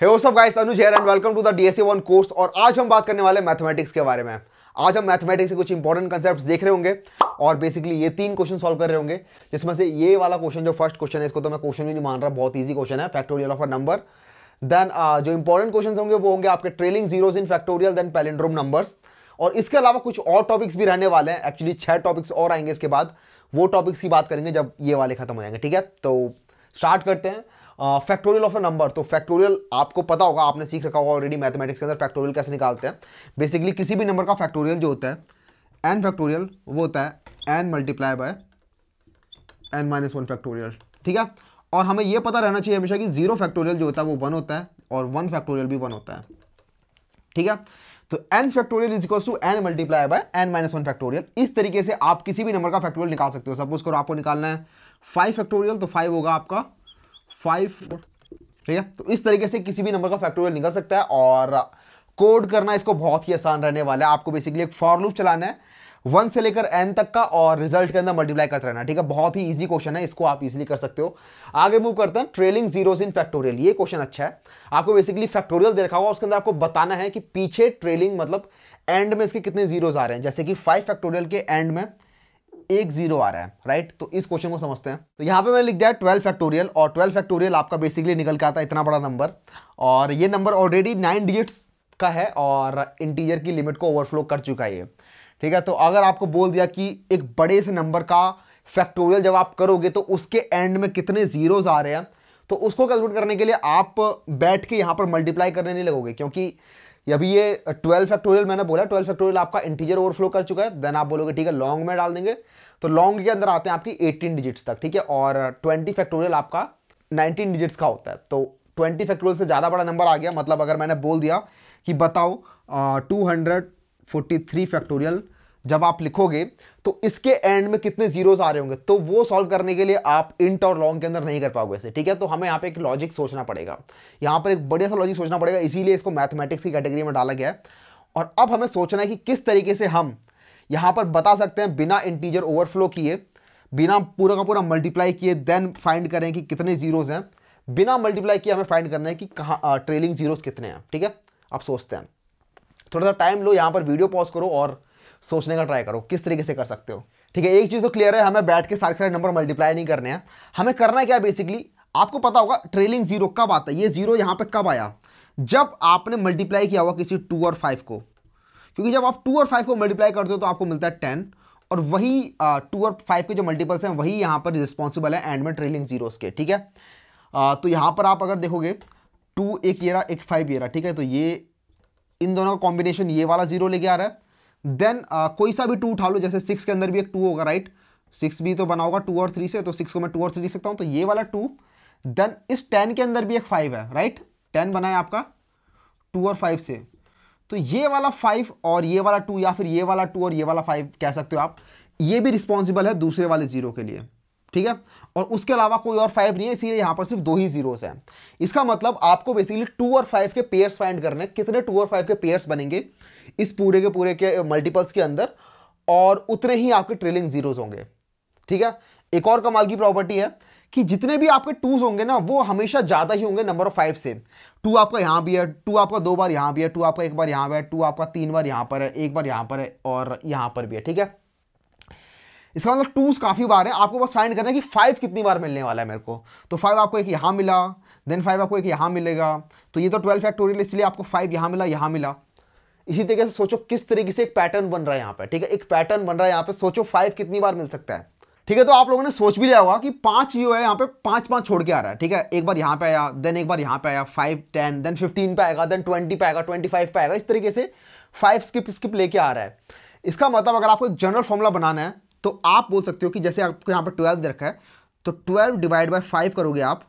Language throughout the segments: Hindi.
हे ओ सब guys Anuj here and welcome to the S one course और आज हम बात करने वाले मैथमेटिक्स के बारे में आज हम मैथमेटिक्स के कुछ इंपॉर्टेंट कंसेप्ट देख रहे होंगे और बेसिकली ये तीन क्वेश्चन सॉल्व कर रहे होंगे जिसमें से ये वाला क्वेश्चन जो फर्स्ट क्वेश्चन है इसको तो मैं क्वेश्चन भी नहीं मान रहा बहुत ईजी क्वेश्चन है factorial of a number then जो इंपॉर्टेंट क्वेश्चन होंगे वो होंगे आपके trailing zeros in factorial then palindrome numbers और इसके अलावा कुछ और टॉपिक्स भी रहने वाले हैं एक्चुअली छह टॉपिक्स और आएंगे इसके बाद वो टॉपिक्स की बात करेंगे जब ये वाले खत्म हो जाएंगे ठीक है तो स्टार्ट करते हैं फैक्टोरियल ऑफ ए नंबर तो फैक्टोरियल आपको पता होगा आपने सीख रखा होगा ऑलरेडी मैथमेटिक्स के अंदर फैक्टोरियल कैसे निकालते हैं बेसिकली किसी भी नंबर का फैक्टोरियल जो होता है एन फैक्टोरियल वो होता है N multiply by N minus one factorial ठीक है और हमें यह पता रहना चाहिए हमेशा कि जीरो फैक्टोरियल जो होता है वो वन होता है और वन फैक्टोरियल भी वन होता है ठीक है तो n factorial is equal to N multiply by N minus one factorial इस तरीके से आप किसी भी नंबर का फैक्टोरियल निकाल सकते हो सपोज करो आपको निकालना है फाइव फैक्टोरियल तो फाइव होगा आपका फाइव ठीक है तो इस तरीके से किसी भी नंबर का फैक्टोरियल निकल सकता है और कोड करना इसको बहुत ही आसान रहने वाला है आपको बेसिकली एक फॉर लूप चलाना है वन से लेकर एन तक का और रिजल्ट के अंदर मल्टीप्लाई करते रहना ठीक है बहुत ही इजी क्वेश्चन है इसको आप इजीली कर सकते हो आगे मूव करते हैं ट्रेलिंग जीरोज इन फैक्टोरियल ये क्वेश्चन अच्छा है आपको बेसिकली फैक्टोरियल दे रखा होगा उसके अंदर आपको बताना है कि पीछे ट्रेलिंग मतलब एंड में इसके कितने जीरोज आ रहे हैं जैसे कि फाइव फैक्टोरियल के एंड में एक जीरो आ रहा है राइट तो इस क्वेश्चन को समझते हैं तो यहाँ पे मैंने लिख दिया ट्वेल्व फैक्टोरियल और ट्वेल्व फैक्टोरियल आपका बेसिकली निकल के आता है इतना बड़ा नंबर और ये नंबर ऑलरेडी नाइन डिजिट्स का है और इंटीजर की लिमिट को ओवरफ्लो कर चुका है ठीक है तो अगर आपको बोल दिया कि एक बड़े से नंबर का फैक्टोरियल जब आप करोगे तो उसके एंड में कितने जीरोज आ रहे हैं तो उसको कैलकुलेट करने के लिए आप बैठ के यहाँ पर मल्टीप्लाई करने नहीं लगोगे क्योंकि अभी ये ट्वेल्व फैक्टोरियल मैंने बोला ट्वेल्व फैक्टोरियल आपका इंटीजर ओवरफ्लो कर चुका है देन आप बोलोगे ठीक है लॉन्ग में डाल देंगे तो लॉन्ग के अंदर आते हैं आपकी 18 डिजिट्स तक ठीक है और 20 फैक्टोरियल आपका 19 डिजिट्स का होता है तो 20 फैक्टोरियल से ज़्यादा बड़ा नंबर आ गया मतलब अगर मैंने बोल दिया कि बताओ टू फैक्टोरियल जब आप लिखोगे तो इसके एंड में कितने जीरोस आ रहे होंगे तो वो सॉल्व करने के लिए आप इंट और लॉन्ग के अंदर नहीं कर पाओगे ऐसे ठीक है तो हमें यहाँ पे एक लॉजिक सोचना पड़ेगा यहाँ पर एक बढ़िया सा लॉजिक सोचना पड़ेगा इसीलिए इसको मैथमेटिक्स की कैटेगरी में डाला गया है और अब हमें सोचना है कि किस तरीके से हम यहाँ पर बता सकते हैं बिना इंटीजर ओवरफ्लो किए बिना पूरा का पूरा मल्टीप्लाई किए देन फाइंड करें कि कितने जीरोज़ हैं बिना मल्टीप्लाई किए हमें फाइंड करना है कि कहाँ ट्रेलिंग जीरोज़ कितने हैं ठीक है आप सोचते हैं थोड़ा सा टाइम लो यहाँ पर वीडियो पॉज करो और सोचने का ट्राई करो किस तरीके से कर सकते हो ठीक है एक चीज़ तो क्लियर है हमें बैठ के सारे सारे नंबर मल्टीप्लाई नहीं करने हैं हमें करना है क्या बेसिकली आपको पता होगा ट्रेलिंग जीरो कब आता है ये जीरो यहाँ पे कब आया जब आपने मल्टीप्लाई किया हुआ किसी टू और फाइव को क्योंकि जब आप टू और फाइव को मल्टीप्लाई करते हो तो आपको मिलता है टेन और वही टू और फाइव के जो मल्टीपल्स हैं वही यहाँ पर रिस्पॉन्सिबल है एंड में ट्रेलिंग जीरोज़ के ठीक है आ, तो यहाँ पर आप अगर देखोगे टू एक ये रहा एक फाइव ये रहा ठीक है तो ये इन दोनों का कॉम्बिनेशन ये वाला जीरो लेके आ रहा है देन uh, कोई सा भी टू उठा लो जैसे सिक्स के अंदर भी एक टू होगा राइट सिक्स भी तो बना होगा टू और थ्री से तो सिक्स को मैं टू और थ्री लिख सकता हूँ तो ये वाला टू देन इस टेन के अंदर भी एक फाइव है राइट टेन बना है आपका टू और फाइव से तो ये वाला फाइव और ये वाला टू या फिर ये वाला टू और ये वाला फाइव कह सकते हो आप ये भी रिस्पॉन्सिबल है दूसरे वाले जीरो के लिए ठीक है और उसके अलावा कोई और फाइव नहीं है इसीलिए यहाँ पर सिर्फ दो ही जीरोस हैं इसका मतलब आपको बेसिकली टू और फाइव के पेयर्स फाइंड करने कितने टू और फाइव के पेयर्स बनेंगे इस पूरे के पूरे के मल्टीपल्स के अंदर और उतने ही आपके ट्रेलिंग जीरोज होंगे ठीक है एक और कमाल की प्रॉपर्टी है कि जितने भी आपके टूज होंगे ना वो हमेशा ज़्यादा ही होंगे नंबर ऑफ फाइव से टू आपका यहां भी है टू आपका दो बार यहां भी है टू आपका एक बार यहां पर है टू आपका तीन बार यहां पर है एक बार यहां पर है और यहां पर भी है ठीक है इसका मतलब टूज काफ़ी बार है आपको बस फाइंड करना है कि फाइव कितनी बार मिलने वाला है मेरे को तो फाइव आपको एक यहां मिला देन फाइव आपको एक यहां मिलेगा तो ये तो ट्वेल्व फैक्टोरियल इसलिए आपको फाइव यहां मिला यहां मिला इसी तरीके से सोचो किस तरीके से एक पैटर्न बन रहा है यहाँ पे ठीक है एक पैटर्न बन रहा है यहाँ पे सोचो फाइव कितनी बार मिल सकता है ठीक है तो आप लोगों ने सोच भी लिया होगा कि पांच जो है यहाँ पे पांच पांच छोड़ के आ रहा है ठीक है एक बार यहाँ पे आया देन एक बार यहाँ पे आया फाइव टेन देन फिफ्टीन पे आएगा देन ट्वेंटी पे आएगा ट्वेंटी फाइव पे आएगा इस तरीके से फाइव स्किप स्किप लेके आ रहा है इसका मतलब अगर आपको एक जनरल फॉर्मूला बनाना है तो आप बोल सकते हो कि जैसे आपको यहाँ पर ट्वेल्व दे रखा है तो ट्वेल्व डिवाइड बाई फाइव करोगे आप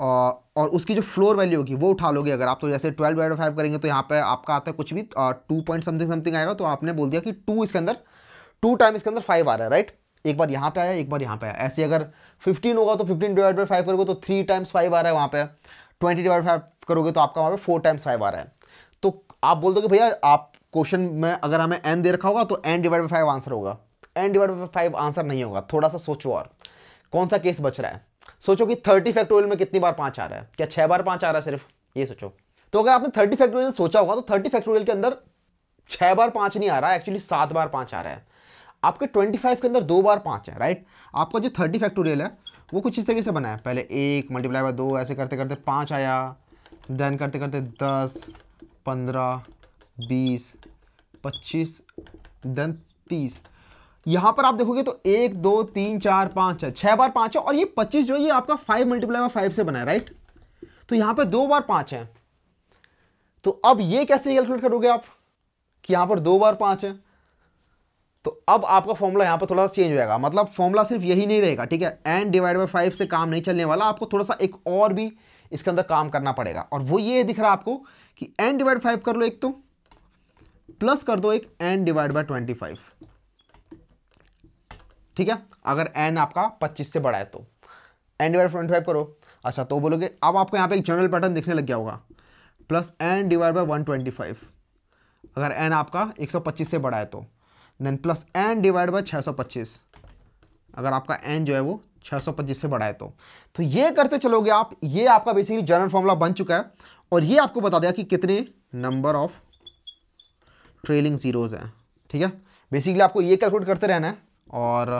और उसकी जो फ्लोर वैल्यू होगी वो उठा लोगे अगर आप तो जैसे ट्वेल्व बाई फाइव करेंगे तो यहाँ पे आपका आता है कुछ भी टू पॉइंट समथिंग समथिंग आएगा तो आपने बोल दिया कि टू इसके अंदर टू टाइम इसके अंदर फाइव आ रहा है राइट एक बार यहाँ पे आया एक बार यहाँ पे आया ऐसे अगर फिफ्टीन होगा तो फिफ्टीन डिवाइड बाई फाइव करोगे तो थ्री टाइम्स फाइव आ रहा है वहाँ पे ट्वेंटी डिवाइड फाइव करोगे तो आपका वहाँ पे फोर टाइम्स फाइव आ रहा है तो आप बोल दो भैया आप क्वेश्चन में अगर हमें एन दे रखा होगा तो N divide by five answer होगा N divide by five answer नहीं होगा थोड़ा सा सोचो और कौन सा केस बच रहा है सोचो कि थर्टी फैक्टोरियल में कितनी बार पांच आ रहा है क्या छह बार पांच आ रहा है सिर्फ ये सोचो तो अगर आपने थर्टी फैक्टोरियल सोचा होगा तो थर्टी फैक्टोरियल के अंदर छह बार पांच नहीं आ रहा है एक्चुअली सात बार पांच आ रहा है आपके ट्वेंटी फाइव के अंदर दो बार पांच है राइट आपका जो थर्टी फैक्टोरियल है वो कुछ इस तरीके से बना है पहले एक मल्टीप्लाई बाय दो ऐसे करते करते पाँच आया देन करते करते दस पंद्रह बीस पच्चीस देन तीस यहां पर आप देखोगे तो एक दो तीन चार पांच है छह बार पांच है और ये पच्चीस जो है ये आपका फाइव मल्टीप्लाई बाय फाइव से बना है राइट तो यहां पर दो बार पांच है तो अब ये कैसे कैलकुलेट करोगे आप कि यहां पर दो बार पांच है तो अब आपका फॉर्मूला यहां पर थोड़ा सा चेंज हो जाएगा मतलब फॉर्मूला सिर्फ यही नहीं रहेगा ठीक है एन डिवाइड बाई फाइव से काम नहीं चलने वाला आपको थोड़ा सा एक और भी इसके अंदर काम करना पड़ेगा और वो ये दिख रहा है आपको कि एन डिवाइड फाइव कर लो एक तो प्लस कर दो एक N divide by twenty five ठीक है अगर एन आपका पच्चीस से बड़ा है तो एन डिवाइड ट्वेंटी फाइव करो अच्छा तो बोलोगे अब आपको यहाँ पे एक जनरल पैटर्न दिखने लग गया होगा plus N divide by one twenty five अगर एन आपका एक सौ पच्चीस से बड़ा है तो then plus N divide by छः सौ पच्चीस अगर आपका एन जो है वो पच्चीस से बड़ा है तो तो ये करते चलोगे आप ये आपका बेसिकली जनरल फॉर्मूला बन चुका है और ये आपको बता दिया कि कितने नंबर ऑफ ट्रेलिंग जीरोज हैं ठीक है बेसिकली आपको ये कैलकुलेट करते रहना है और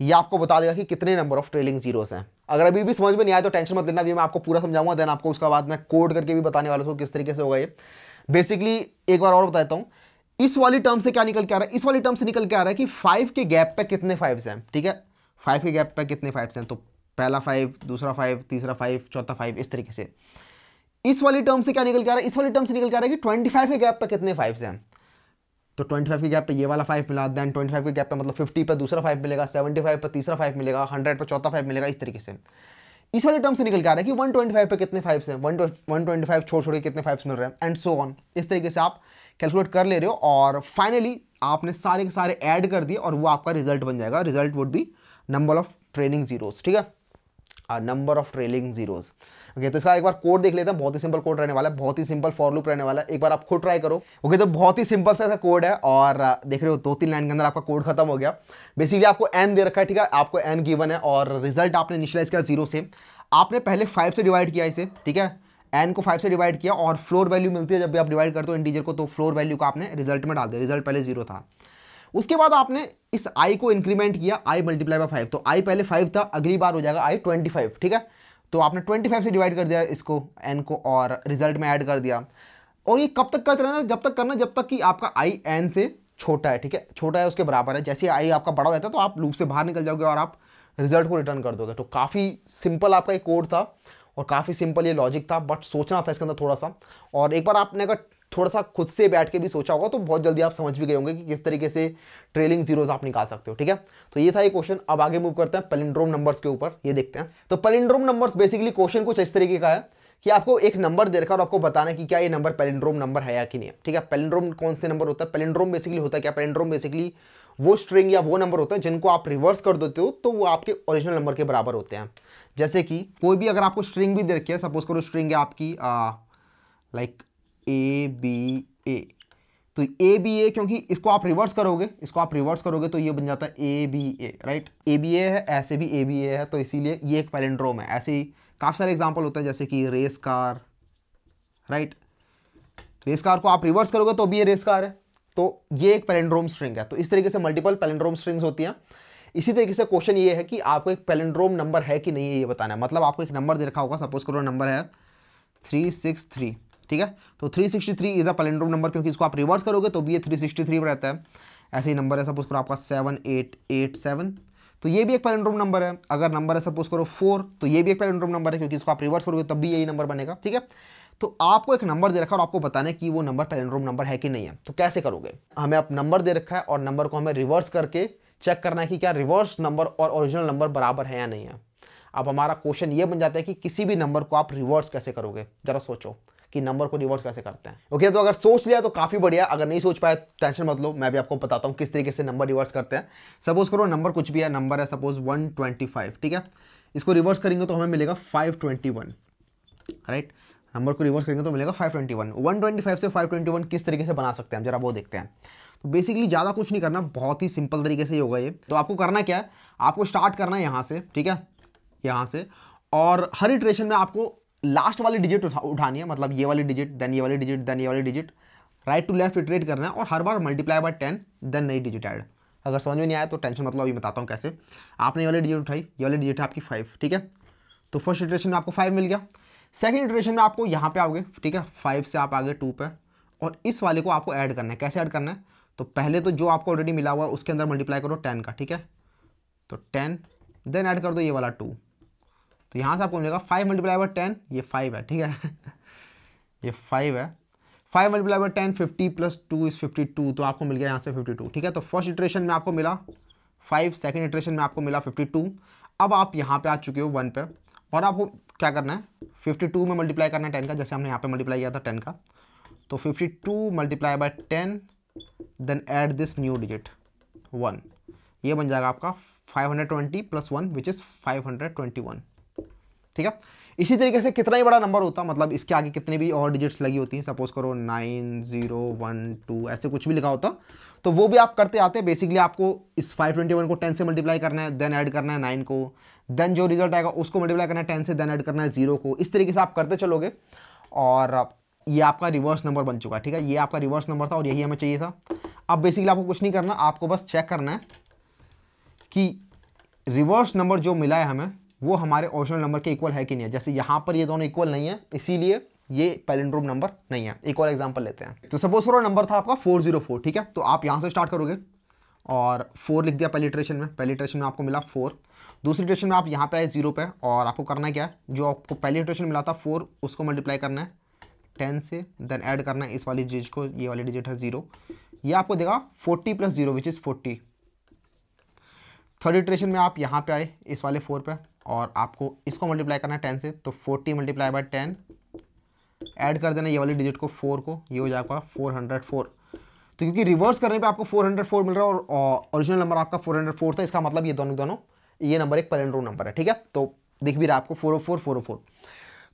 ये आपको बता देगा कि कितने नंबर ऑफ ट्रेलिंग जीरोस हैं अगर अभी भी समझ में नहीं आया तो टेंशन मत लेना अभी मैं आपको पूरा समझाऊंगा देन आपको उसका बाद में कोड करके भी बताने वाला हूँ किस तरीके से होगा ये बेसिकली एक बार और बताता हूँ इस वाली टर्म से क्या निकल के आ रहा है इस वाली टर्म से निकल के आ रहा है कि फाइव के गैप पर कितने फाइव्स हैं ठीक है फाइव के गैप पर कितने फाइव्स हैं तो पहला फाइव दूसरा फाइव तीसरा फाइव चौथा फाइव इस तरीके से इस वाली टर्म से क्या निकल के आ रहा है इस वाली टर्म से निकल के आ रहा है कि ट्वेंटी फाइव के गैप पर कितने फाइव्स हैं तो 25 के गैप पे ये वाला फाइव मिला देन 25 के गैप पे मतलब 50 पे दूसरा फाइव मिलेगा 75 पे तीसरा फाइव मिलेगा 100 पे चौथा फाइव मिलेगा इस तरीके से इस वाले टर्म से निकल के आ रहा है कि 125 पे कितने फाइव्स हैं वन ट्वेंटी फाइव छोड़ छोड़ के कितने फाइव्स मिल रहे हैं एंड सो ऑन इस तरीके से आप कैलकुलेट कर ले रहे हो और फाइनली आपने सारे के सारे ऐड कर दिए और वो आपका रिजल्ट बन जाएगा result would be number of training zeros ठीक है number of training zeros okay तो इसका एक बार कोड देख लेते हैं बहुत ही सिंपल कोड रहने वाला है बहुत ही सिंपल फॉर लूप रहने वाला है एक बार आप खुद ट्राई करो ओके तो बहुत ही सिंपल सा कोड है और देख रहे हो दो तीन लाइन के अंदर आपका कोड खत्म हो गया बेसिकली आपको एन दे रखा है ठीक है आपको एन गिवन है और रिजल्ट आपने निश्चलाइज किया जीरो से आपने पहले फाइव से डिवाइड किया इसे ठीक है एन को फाइव से डिवाइड किया और फ्लोर वैल्यू मिलती है जब भी आप डिवाइड करते हो इंटीजर को तो फ्लोर वैल्यू का आपने रिजल्ट में डाल दिया रिजल्ट पहले जीरो था उसके बाद आपने इस आई को इंक्रीमेंट किया आई मल्टीप्लाई बाय फाइव तो आई पहले फाइव था अगली बार हो जाएगा आई ट्वेंटी फाइव ठीक है तो आपने 25 से डिवाइड कर दिया इसको एन को और रिजल्ट में ऐड कर दिया और ये कब तक करते रहना जब तक करना जब तक कि आपका आई एन से छोटा है ठीक है छोटा है उसके बराबर है जैसे आई आपका बड़ा रहता है तो आप लूप से बाहर निकल जाओगे और आप रिजल्ट को रिटर्न कर दोगे तो काफ़ी सिंपल आपका एक कोड था और काफ़ी सिंपल ये लॉजिक था बट सोचना था इसके अंदर थोड़ा सा और एक बार आपने अगर थोड़ा सा खुद से बैठ के भी सोचा होगा तो बहुत जल्दी आप समझ भी गए होंगे कि किस तरीके से ट्रेलिंग जीरोज आप निकाल सकते हो ठीक है तो ये था ये क्वेश्चन अब आगे मूव करते हैं पेलिंड्रोम नंबर्स के ऊपर ये देखते हैं तो पेलिंड्रोम नंबर्स बेसिकली क्वेश्चन कुछ इस तरीके का है कि आपको एक नंबर दे रखा और आपको बताना है कि क्या ये नंबर पेलिंड्रोम नंबर है या कि नहीं ठीक है पेलिंड्रोम कौन से नंबर होता है पेलिंड्रोम बेसिकली होता है क्या पेलिंड्रोम बेसिकली वो स्ट्रिंग या वो नंबर होता है जिनको आप रिवर्स कर देते हो तो वो आपके ओरिजिनल नंबर के बराबर होते हैं जैसे कि कोई भी अगर आपको स्ट्रिंग भी दे रखी है सपोज करो स्ट्रिंग है आपकी लाइक ए बी ए तो ए बी ए क्योंकि इसको आप रिवर्स करोगे इसको आप रिवर्स करोगे तो ये बन जाता है A B A right A B A है ऐसे भी ए बी ए है तो इसीलिए ये एक पैलेंड्रोम है ऐसे ही काफ़ी सारे एग्जाम्पल होते हैं जैसे कि race car right race car को आप रिवर्स करोगे तो भी ये रेस कार है तो ये एक पैलेंड्रोम स्ट्रिंग है तो इस तरीके से मल्टीपल पैलेंड्रोम स्ट्रिंग्स होती हैं इसी तरीके से क्वेश्चन ये है कि आपको एक पैलेंड्रोम नंबर है कि नहीं है ये बताना है मतलब आपको एक नंबर दे रखा होगा सपोज करो नंबर है थ्री सिक्स थ्री ठीक है तो 363 इज अ पलेंड्रोम नंबर क्योंकि इसको आप रिवर्स करोगे तो भी ये 363 में रहता है ऐसे ही नंबर है सपोज करो आपका 7887 तो ये भी एक पैलेंड्रोम नंबर है अगर नंबर है सपोज करो फोर तो ये भी एक पलेंड्रोम नंबर है क्योंकि इसको आप रिवर्स करोगे तब भी यही नंबर बनेगा ठीक है तो आपको एक नंबर दे रखा है और आपको बताने की कि वो नंबर पेलेंड्रोम नंबर है कि नहीं है तो कैसे करोगे हमें आप नंबर दे रखा है और नंबर को हमें रिवर्स करके चेक करना है कि क्या रिवर्स नंबर और ओरिजिनल नंबर बराबर है या नहीं है अब हमारा क्वेश्चन ये बन जाता है कि किसी भी नंबर को आप रिवर्स कैसे करोगे ज़रा सोचो कि नंबर को रिवर्स कैसे करते हैं ओके तो अगर सोच लिया तो काफ़ी बढ़िया अगर नहीं सोच पाया टेंशन मत लो मैं भी आपको बताता हूँ किस तरीके से नंबर रिवर्स करते हैं सपोज करो नंबर कुछ भी है नंबर है सपोज वन ठीक है इसको रिवर्स करेंगे तो हमें मिलेगा फाइव राइट नंबर को रिवर्स करेंगे तो मिलेगा 521 125 से 521 किस तरीके से बना सकते हैं हम जरा वो देखते हैं तो बेसिकली ज़्यादा कुछ नहीं करना बहुत ही सिंपल तरीके से ही होगा ये तो आपको करना क्या है आपको स्टार्ट करना है यहाँ से ठीक है यहाँ से और हर इटरेशन में आपको लास्ट वाली डिजिट उठानी है मतलब ये वाली डिजिट देन ये वाली डिजिट देन ये वाली digit right to left iterate करना है और हर बार मल्टीप्लाई बाय टेन देन नई डिजिट ऐड अगर समझ में नहीं आया तो टेंशन मतलब अभी बताता हूँ कैसे आपने ये वाली डिजिट उठाई ये वाली डिजिट है आपकी फाइव ठीक है तो फर्स्ट इटरेशन में आपको फाइव मिल गया सेकेंड इटरेशन में आपको यहाँ पे आओगे ठीक है फाइव से आप आगे टू पर और इस वाले को आपको ऐड करना है कैसे ऐड करना है तो पहले तो जो आपको ऑलरेडी मिला हुआ है उसके अंदर मल्टीप्लाई करो टेन का ठीक है तो टेन देन ऐड कर दो ये वाला टू तो यहाँ से आपको मिलेगा फाइव मल्टीप्लाई बाय टेन ये फाइव है ठीक है ये फाइव है five multiply by ten fifty plus two is fifty two तो आपको मिल गया यहाँ से फिफ्टी टू ठीक है तो फर्स्ट इटरेशन में आपको मिला फाइव सेकेंड इटरेशन में आपको मिला फिफ्टी टू अब आप यहाँ पे आ चुके हो वन पे और आपको क्या करना है फिफ्टी टू में मल्टीप्लाई करना है टेन का जैसे हमने यहाँ पे मल्टीप्लाई किया था टेन का तो fifty two multiply by ten then add this new digit one ये बन जाएगा आपका five hundred twenty plus one which is five hundred twenty one ठीक है इसी तरीके से कितना ही बड़ा नंबर होता मतलब इसके आगे कितने भी और डिजिट्स लगी होती हैं सपोज करो नाइन जीरो वन टू ऐसे कुछ भी लिखा होता तो वो भी आप करते आते हैं बेसिकली आपको इस 521 को 10 से मल्टीप्लाई करना है देन ऐड करना है नाइन को देन जो रिजल्ट आएगा उसको मल्टीप्लाई करना है टेन से देन ऐड करना है जीरो को इस तरीके से आप करते चलोगे और ये आपका रिवर्स नंबर बन चुका है ठीक है ये आपका रिवर्स नंबर था और यही हमें चाहिए था अब बेसिकली आपको कुछ नहीं करना आपको बस चेक करना है कि रिवर्स नंबर जो मिला है हमें वो हमारे ओरिजिनल नंबर के इक्वल है कि नहीं है जैसे यहाँ पर ये दोनों इक्वल नहीं है इसीलिए ये पैलेंड्रोम नंबर नहीं है एक और एग्जाम्पल लेते हैं तो सपोज करो नंबर था आपका 404 ठीक है तो आप यहाँ से स्टार्ट करोगे और फोर लिख दिया पहली इटरेशन में पहली इटरेशन में आपको मिला फोर दूसरी इटरेशन में आप यहाँ पे आए जीरो पे और आपको करना क्या है जो आपको पहली इटरेशन मिला था फोर उसको मल्टीप्लाई करना है टेन से देन ऐड करना है इस वाली डिजिट को ये वाली डिजिट है जीरो ये आपको देगा forty plus zero which is forty third iteration में आप यहाँ पे आए इस वाले फोर पे और आपको इसको मल्टीप्लाई करना है टेन से तो forty multiply by ten add कर देना ये वाली डिजिट को फोर को ये हो जाएगा फोर हंड्रेड फोर तो क्योंकि रिवर्स करने पे आपको फोर हंड्रेड फोर मिल रहा है और ओरिजिनल नंबर आपका फोर हंड्रेड फोर था इसका मतलब ये दोनों दोनों ये नंबर एक पेलेंड्रो नंबर है ठीक है तो दिख भी रहा है आपको four o four four o four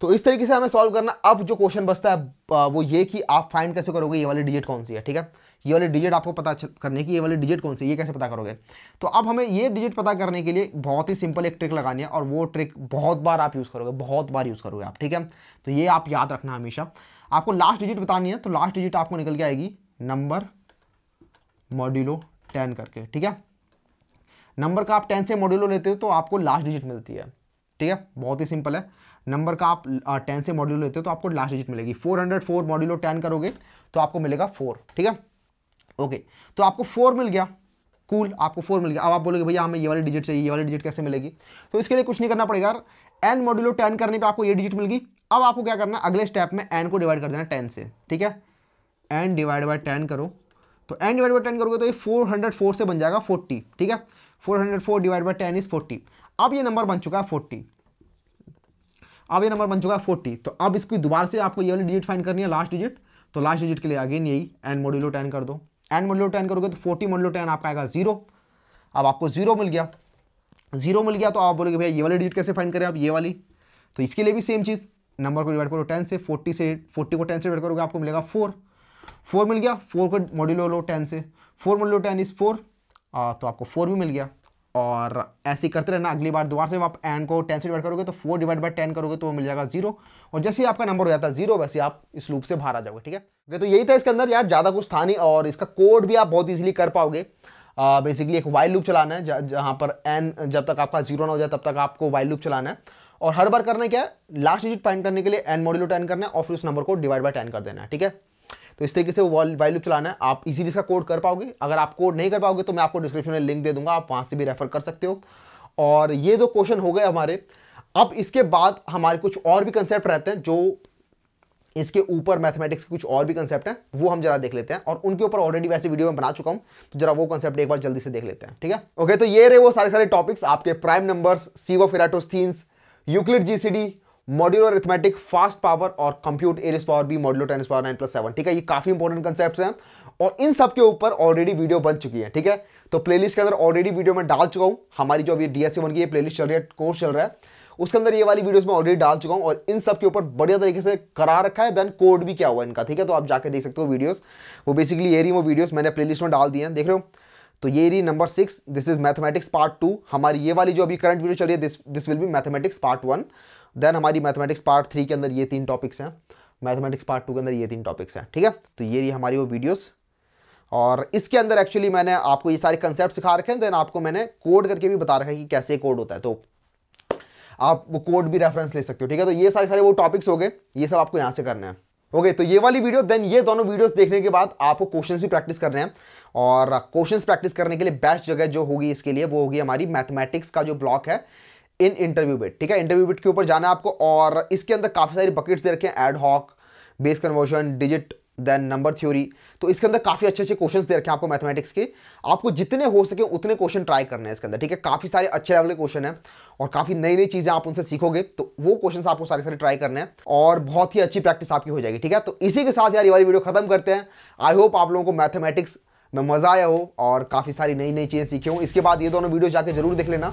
तो इस तरीके से हमें सॉल्व करना अब जो क्वेश्चन बचता है वो ये कि आप फाइंड कैसे करोगे ये वाली डिजिट कौन सी है ठीक है ये वाली डिजिट आपको पता करने की ये वाली डिजिट कौन सी ये कैसे पता करोगे तो अब हमें ये डिजिट पता करने के लिए बहुत ही सिंपल एक ट्रिक लगानी है और वो ट्रिक बहुत बार आप यूज़ करोगे बहुत बार यूज़ करोगे आप ठीक है तो ये आप याद रखना हमेशा आपको लास्ट डिजिट बतानी है तो लास्ट डिजिट आपको निकल के आएगी नंबर मॉड्यूलो टेन करके ठीक है नंबर का आप टेन से मॉड्यूलो लेते हो तो आपको लास्ट डिजिट मिलती है ठीक है बहुत ही सिंपल है नंबर का आप टेन से मॉड्यूलो लेते हो तो आपको लास्ट डिजिट मिलेगी four hundred four modulo ten करोगे तो आपको मिलेगा फोर ठीक है ओके तो आपको फोर मिल गया कूल cool, आपको फोर मिल गया अब आप बोलोगे भैया हमें ये वाली डिजिट चाहिए ये वाली डिजिट कैसे मिलेगी तो इसके लिए कुछ नहीं करना पड़ेगा एन मॉड्यूलो टेन करने पर आपको ये डिजिट मिल गई अब आपको क्या करना अगले स्टेप में एन को डिवाइड कर देना टेन से ठीक है एन डिवाइड बाई टेन करो तो एन डिवाइड बाई टेन करोगे तो ये फोर हंड्रेड फोर से बन जाएगा फोर्टी ठीक है four hundred four divide by ten is forty अब ये नंबर बन चुका है फोर्टी अब ये नंबर बन चुका है फोर्टी तो अब इसकी दोबारा से आपको ये वाली डिजिट फाइन करनी है लास्ट डिजिट तो लास्ट डिजिट के लिए अगेन यही एन मोड्यूलो टेन कर दो एन मोड्यूलो टेन करोगे तो फोर्टी मोड्यूलो टेन आपका आएगा जीरो अब आपको जीरो मिल गया जीरो मिल गया तो आप बोलोगे भैया ये वाली डिजिट कैसे फाइन करें आप ये वाली तो इसके लिए भी सेम चीज़ नंबर को डिवाइड करो टेन से फोर्टी से फोर्टी को टेन से डिवाइड करोगे आपको मिलेगा फोर फोर मिल गया फोर को मॉड्यूलो लो टेन से four modulo ten is four तो आपको फोर भी मिल गया और ऐसे करते रहना अगली बार दोबारा से आप एन को टेन से डिवाइड करोगे तो फोर डिवाइड बाई टेन करोगे तो वो मिल जाएगा जीरो और जैसे ही आपका नंबर हो जाता है जीरो वैसे आप इस लूप से बाहर आ जाओगे ठीक है तो यही था इसके अंदर यार ज़्यादा कुछ था नहीं और इसका कोड भी आप बहुत ईजिली कर पाओगे बेसिकली एक वाइल लूप चलाना है जहाँ पर एन जब तक आपका जीरो ना हो जाए तब तक आपको वाइल लूप चलाना है और हर बार करना क्या है लास्ट डिजिट फाइंड करने के लिए एन मॉड्यूलो टेन करना है और फिर उस नंबर को डिवाइड बाई टेन कर देना है ठीक है तो इस तरीके से वो लूप चलाना है आप इजीली इसका कोड कर पाओगे अगर आप कोड नहीं कर पाओगे तो मैं आपको डिस्क्रिप्शन में लिंक दे दूंगा आप वहाँ से भी रेफर कर सकते हो और ये दो क्वेश्चन हो गए हमारे अब इसके बाद हमारे कुछ और भी कंसेप्ट रहते हैं जो इसके ऊपर मैथमेटिक्स के कुछ और भी कंसेप्ट हैं वो हम जरा देख लेते हैं और उनके ऊपर ऑलरेडी वैसे वीडियो में बना चुका हूँ तो जरा वो कंसेप्ट एक बार जल्दी से देख लेते हैं ठीक है ओके तो ये रहे वो सारे सारे टॉपिक्स आपके prime numbers sieve of Eratosthenes Euclid GCD modular arithmetic fast power और compute a raise power b modular ten power nine plus seven ठीक है ये काफी इंपॉर्टेंट कंसेप्ट है और इन सब के ऊपर ऑलरेडी वीडियो बन चुकी है ठीक है तो प्लेलिस्ट के अंदर ऑलरेडी वीडियो मैं डाल चुका हूँ हमारी जो अभी डीएससी वन की प्ले प्लेलिस्ट चल रही है कोर्स चल रहा है उसके अंदर ये वाली वीडियोस में ऑलरेडी डाल चुका हूँ और इन सब के ऊपर बढ़िया तरीके से करा रखा है देन कोड भी क्या हुआ इनका ठीक है तो आप जाके देख सकते हो वीडियोस वो बेसिकली ये रही वो वीडियोस मैंने प्लेलिस्ट में डाल दिए हैं देख रहे हो तो ये रही number six this is mathematics part two हमारी ये वाली जो अभी करंट वीडियो चल रही है this this will be mathematics part one then हमारी मैथमेटिक्स पार्ट थ्री के अंदर ये तीन टॉपिक्स हैं मैथमेटिक्स पार्ट टू के अंदर ये तीन टॉपिक्स हैं ठीक है तो ये रही हमारी वो वीडियोस और इसके अंदर एक्चुअली मैंने आपको ये सारे कंसेप्ट सिखा रखे हैं देन आपको मैंने कोड करके भी बता रखा है कि कैसे कोड होता है तो आप वो कोड भी रेफरेंस ले सकते हो ठीक है तो ये सारे सारे वो टॉपिक्स हो गए ये सब आपको यहाँ से करना है ओके okay, तो ये वाली वीडियो देन ये दोनों वीडियोस देखने के बाद आपको क्वेश्चंस भी प्रैक्टिस करने हैं और क्वेश्चंस प्रैक्टिस करने के लिए बेस्ट जगह जो होगी इसके लिए वो होगी हमारी मैथमेटिक्स का जो ब्लॉक है इन इंटरव्यू बिट ठीक है इंटरव्यू बिट के ऊपर जाना है आपको और इसके अंदर काफ़ी सारी बकेट्स दे रखे हैं ad hoc base conversion digit then number theory तो इसके अंदर काफ़ी अच्छे अच्छे क्वेश्चंस दे रखे हैं आपको मैथमेटिक्स के आपको जितने हो सके उतने क्वेश्चन ट्राई करने हैं इसके अंदर ठीक है काफ़ी सारे अच्छे लेवल के क्वेश्चन हैं और काफ़ी नई नई चीज़ें आप उनसे सीखोगे तो वो क्वेश्चन आपको सारे सारे ट्राई करने हैं और बहुत ही अच्छी प्रैक्टिस आपकी हो जाएगी ठीक है तो इसी के साथ यार ये वाली वीडियो खत्म करते हैं आई होप आप लोगों को मैथमेटिक्स में मज़ा आया हो और काफ़ी सारी नई नई चीज़ें सीखी हो इसके बाद ये दोनों वीडियो जाके जरूर देख लेना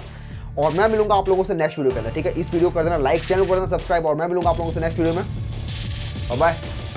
और मैं मिलूंगा आप लोगों से नेक्स्ट वीडियो के अंदर ठीक है इस वीडियो कर देना लाइक चैनल कर देना सब्सक्राइब और मैं मिलूंगा आप लोगों से नेक्स्ट वीडियो में बाय